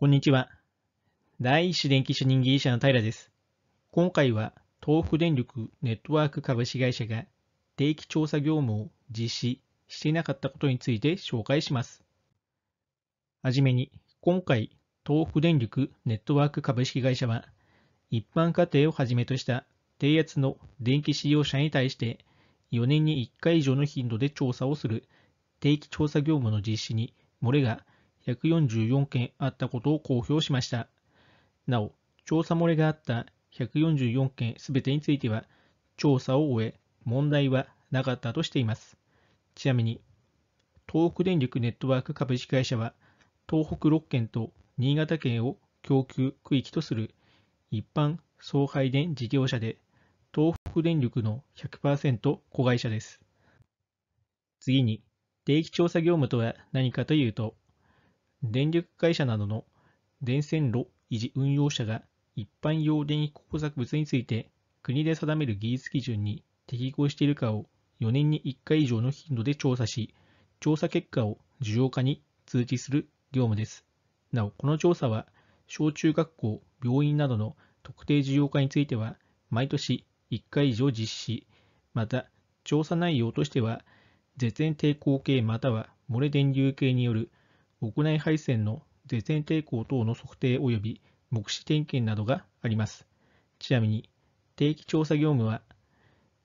こんにちは。第一種電気主任技術者の平です。今回は東北電力ネットワーク株式会社が定期調査業務を実施していなかったことについて紹介します。はじめに、今回、東北電力ネットワーク株式会社は、一般家庭をはじめとした低圧の電気使用者に対して、4年に1回以上の頻度で調査をする定期調査業務の実施に漏れが144件あったことを公表しました。なお、調査漏れがあった144件すべてについては、調査を終え、問題はなかったとしています。ちなみに、東北電力ネットワーク株式会社は、東北6県と新潟県を供給区域とする一般送配電事業者で、東北電力の100%子会社です。次に、定期調査業務とは何かというと、電力会社などの電線路維持運用者が一般用電気工作物について国で定める技術基準に適合しているかを4年に1回以上の頻度で調査し、調査結果を需要家に通知する業務です。なお、この調査は小中学校、病院などの特定需要家については毎年1回以上実施、また調査内容としては、絶縁抵抗系または漏れ電流系による屋内配線の絶縁抵抗等の測定及び目視点検などがあります。ちなみに、定期調査業務は、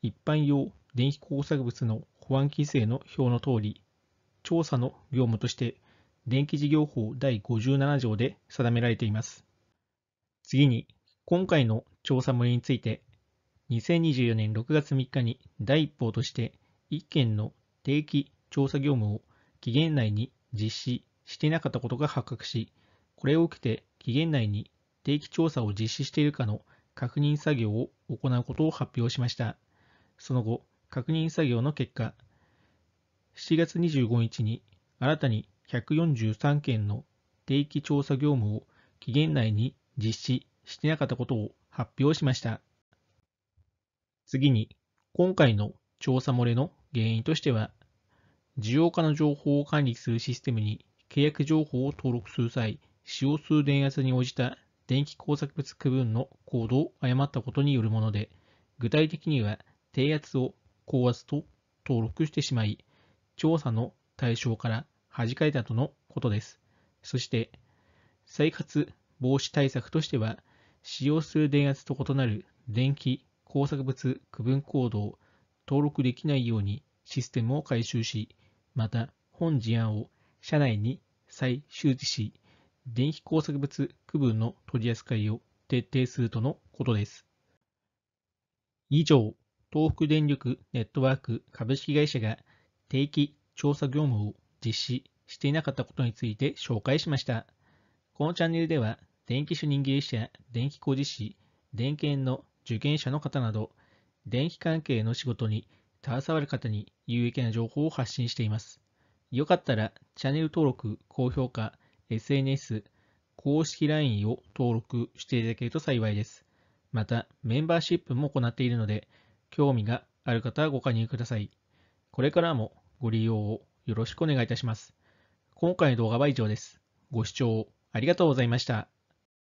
一般用電気工作物の保安規制の表の通り、調査の業務として、電気事業法第57条で定められています。次に、今回の調査漏れについて、2024年6月3日に第一報として、1件の定期調査業務を期限内に実施していなかったことが発覚し、これを受けて期限内に定期調査を実施しているかの確認作業を行うことを発表しました。その後、確認作業の結果、7月25日に新たに143件の定期調査業務を期限内に実施してなかったことを発表しました。次に、今回の調査漏れの原因としては、需要家の情報を管理するシステムに契約情報を登録する際、使用する電圧に応じた電気工作物区分のコードを誤ったことによるもので、具体的には低圧を高圧と登録してしまい、調査の対象から弾かれたとのことです。そして、再発防止対策としては、使用する電圧と異なる電気工作物区分コードを登録できないようにシステムを改修し、また本事案を社内に再周知し、電気工作物区分の取り扱いを徹底するとのことです。以上、東北電力ネットワーク株式会社が定期調査業務を実施していなかったことについて紹介しました。このチャンネルでは、電気主任技術者、電気工事士、電研の受験者の方など、電気関係の仕事に携わる方に有益な情報を発信しています。よかったらチャンネル登録、高評価、SNS、公式 LINE を登録していただけると幸いです。また、メンバーシップも行っているので、興味がある方はご加入ください。これからもご利用をよろしくお願いいたします。今回の動画は以上です。ご視聴ありがとうございました。